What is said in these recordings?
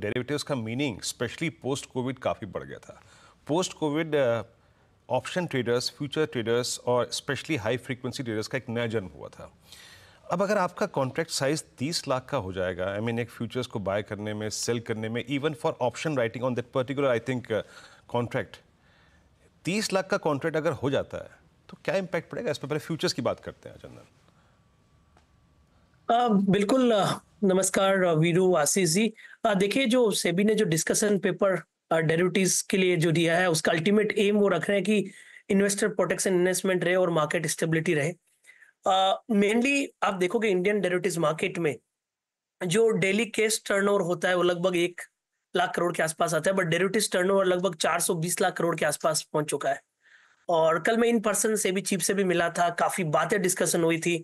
Derivatives uh, का meaning specially post Covid काफ़ी बढ़ गया था post Covid option traders future traders और स्पेशली हाई फ्रीक्वेंसी ट्रेडर्स का एक नया जन्म हुआ था अब अगर आपका कॉन्ट्रैक्ट साइज 30 लाख का हो जाएगा आई I मीन mean, एक फ्यूचर्स को बाय करने में सेल करने में even for option writing on that particular I think contract 30 lakh का कॉन्ट्रैक्ट अगर हो जाता है तो क्या इम्पैक्ट पड़ेगा इस पर पहले फ्यूचर्स की बात करते हैं चंदन बिल्कुल नमस्कार वीरू आशीष जी देखिए जो सेबी ने जो डिस्कशन पेपर डेरिवेटिव्स के लिए जो दिया है उसका अल्टीमेट एम वो रख रहे हैं कि इन्वेस्टर प्रोटेक्शन इन्वेस्टमेंट रहे और मार्केट स्टेबिलिटी रहे मेनली आप देखोगे इंडियन डेरिवेटिव्स मार्केट में जो डेली केस टर्नओवर होता है वो लगभग एक लाख करोड़ के आसपास आता है बट डेरिवेटिव्स टर्नओवर लगभग 420 लाख करोड़ के आसपास पहुंच चुका है और कल मैं इन पर्सन से भी चीफ से भी मिला था काफी बातें डिस्कशन हुई थी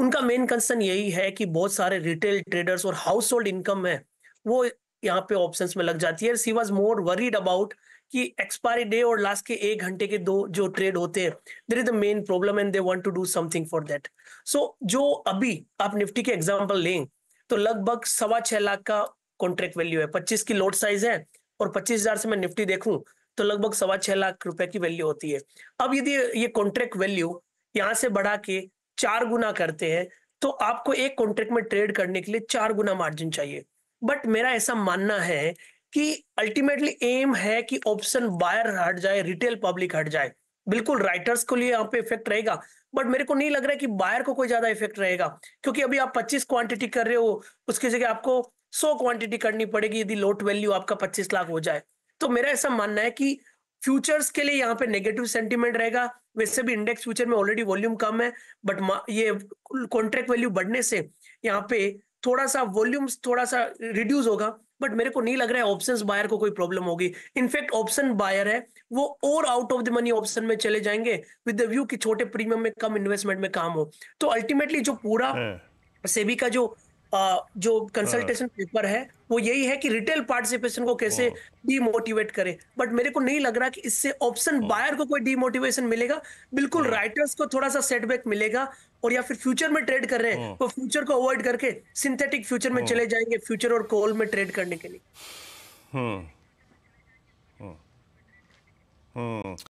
उनका मेन कंसर्न यही है कि बहुत सारे रिटेल ट्रेडर्स और हाउस होल्ड इनकम है वो यहाँ पे ऑप्शंस में लग जाती है she was more worried about कि एक्सपायरी डे और लास्ट के एक घंटे के दो जो ट्रेड होते हैं there is the main problem and they want to do something for that so जो अभी आप निफ्टी के एग्जाम्पल लें तो लगभग सवा छह लाख का कॉन्ट्रैक्ट वैल्यू है पच्चीस की लोड साइज है और पच्चीस हजार से मैं निफ्टी देखूं तो लगभग सवा छह लाख रुपए की वैल्यू होती है अब यदि ये कॉन्ट्रैक्ट वैल्यू यहाँ से बढ़ा के चार गुना करते हैं तो आपको एक कॉन्ट्रैक्ट में ट्रेड करने के लिए चार गुना मार्जिन चाहिए बट मेरा ऐसा मानना है कि अल्टीमेटली एम है कि ऑप्शन बायर हट जाए रिटेल पब्लिक हट जाए बिल्कुल राइटर्स को लिए यहाँ पे इफेक्ट रहेगा बट मेरे को नहीं लग रहा है कि बायर को कोई ज्यादा इफेक्ट रहेगा क्योंकि अभी आप 25 क्वांटिटी कर रहे हो उसकी जगह आपको 100 क्वांटिटी करनी पड़ेगी यदि लोट वैल्यू आपका 25 लाख हो जाए तो मेरा ऐसा मानना है कि फ्यूचर्स के लिए यहाँ पे नेगेटिव सेंटीमेंट रहेगा वैसे भी इंडेक्स फ्यूचर में ऑलरेडी वॉल्यूम कम है बट ये कॉन्ट्रैक्ट वैल्यू बढ़ने से यहाँ पे थोड़ा सा वॉल्यूम थोड़ा सा रिड्यूस होगा बट मेरे को नहीं लग रहा है ऑप्शन बायर को कोई प्रॉब्लम होगी इनफैक्ट ऑप्शन बायर है वो और out of the money option में चले जाएंगे विद द व्यू कि छोटे प्रीमियम में कम इन्वेस्टमेंट में काम हो तो अल्टीमेटली जो पूरा हाँ। सेबी का जो जो कंसल्टेशन पेपर हाँ। है वो यही है कि रिटेल पार्टिसिपेशन को कैसे डीमोटिवेट हाँ। करें बट मेरे को नहीं लग रहा कि इससे ऑप्शन बायर हाँ। को कोई डीमोटिवेशन मिलेगा बिल्कुल राइटर्स को थोड़ा सा सेटबैक मिलेगा और या फिर फ्यूचर में ट्रेड कर रहे हैं वो तो फ्यूचर को अवॉइड करके सिंथेटिक फ्यूचर में चले जाएंगे फ्यूचर और कोल में ट्रेड करने के लिए हम्म